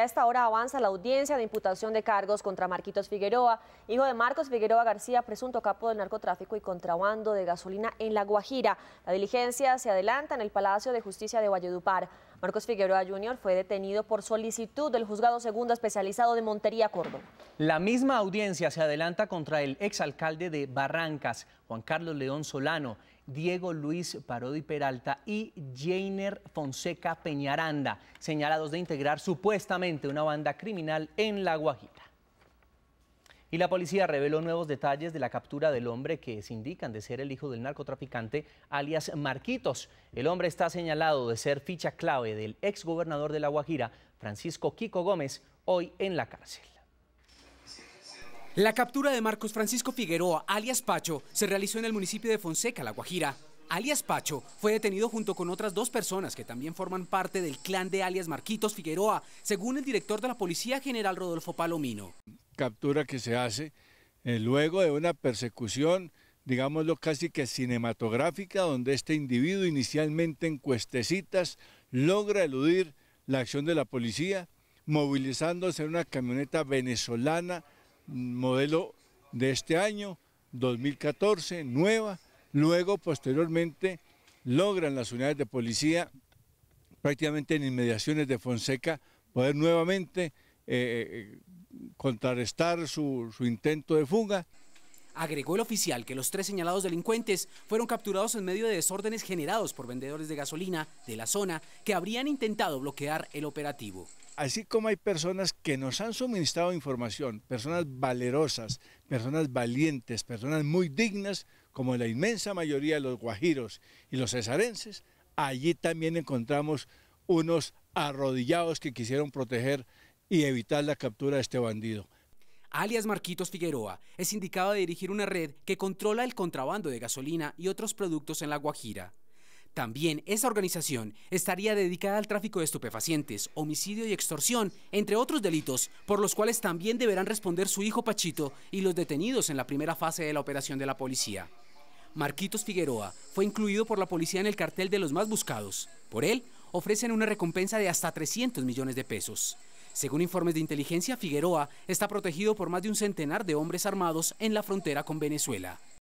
A esta hora avanza la audiencia de imputación de cargos contra Marquitos Figueroa, hijo de Marcos Figueroa García, presunto capo del narcotráfico y contrabando de gasolina en La Guajira. La diligencia se adelanta en el Palacio de Justicia de Valledupar. Marcos Figueroa Jr. fue detenido por solicitud del juzgado segundo especializado de Montería, Córdoba. La misma audiencia se adelanta contra el exalcalde de Barrancas, Juan Carlos León Solano. Diego Luis Parodi Peralta y Jainer Fonseca Peñaranda, señalados de integrar supuestamente una banda criminal en La Guajira. Y la policía reveló nuevos detalles de la captura del hombre que se indican de ser el hijo del narcotraficante alias Marquitos. El hombre está señalado de ser ficha clave del exgobernador de La Guajira, Francisco Kiko Gómez, hoy en la cárcel. La captura de Marcos Francisco Figueroa, alias Pacho, se realizó en el municipio de Fonseca, La Guajira. Alias Pacho fue detenido junto con otras dos personas que también forman parte del clan de alias Marquitos Figueroa, según el director de la Policía General Rodolfo Palomino. Captura que se hace eh, luego de una persecución, digámoslo casi que cinematográfica, donde este individuo inicialmente en cuestecitas logra eludir la acción de la policía, movilizándose en una camioneta venezolana modelo de este año, 2014, nueva. Luego, posteriormente, logran las unidades de policía prácticamente en inmediaciones de Fonseca poder nuevamente eh, eh, contrarrestar su, su intento de fuga. Agregó el oficial que los tres señalados delincuentes fueron capturados en medio de desórdenes generados por vendedores de gasolina de la zona que habrían intentado bloquear el operativo así como hay personas que nos han suministrado información, personas valerosas, personas valientes, personas muy dignas, como la inmensa mayoría de los guajiros y los cesarenses, allí también encontramos unos arrodillados que quisieron proteger y evitar la captura de este bandido. Alias Marquitos Figueroa es indicado a dirigir una red que controla el contrabando de gasolina y otros productos en La Guajira. También esa organización estaría dedicada al tráfico de estupefacientes, homicidio y extorsión, entre otros delitos, por los cuales también deberán responder su hijo Pachito y los detenidos en la primera fase de la operación de la policía. Marquitos Figueroa fue incluido por la policía en el cartel de los más buscados. Por él, ofrecen una recompensa de hasta 300 millones de pesos. Según informes de inteligencia, Figueroa está protegido por más de un centenar de hombres armados en la frontera con Venezuela.